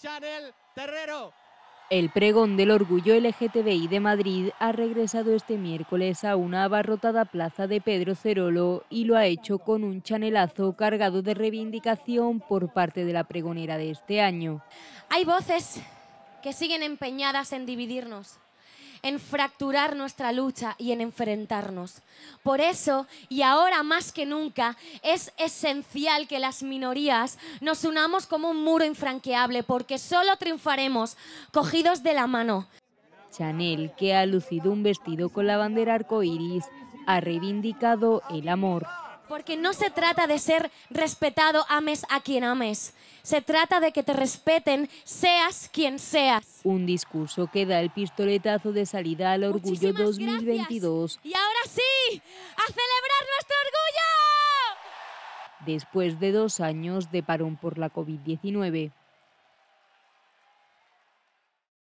Chanel Terrero. El pregón del orgullo LGTBI de Madrid ha regresado este miércoles a una abarrotada plaza de Pedro Cerolo y lo ha hecho con un chanelazo cargado de reivindicación por parte de la pregonera de este año. Hay voces que siguen empeñadas en dividirnos en fracturar nuestra lucha y en enfrentarnos. Por eso, y ahora más que nunca, es esencial que las minorías nos unamos como un muro infranqueable, porque solo triunfaremos cogidos de la mano. Chanel, que ha lucido un vestido con la bandera arcoíris, ha reivindicado el amor. Porque no se trata de ser respetado, ames a quien ames. Se trata de que te respeten, seas quien seas. Un discurso que da el pistoletazo de salida al Orgullo 2022. Y ahora sí, a celebrar nuestro orgullo. Después de dos años de parón por la COVID-19.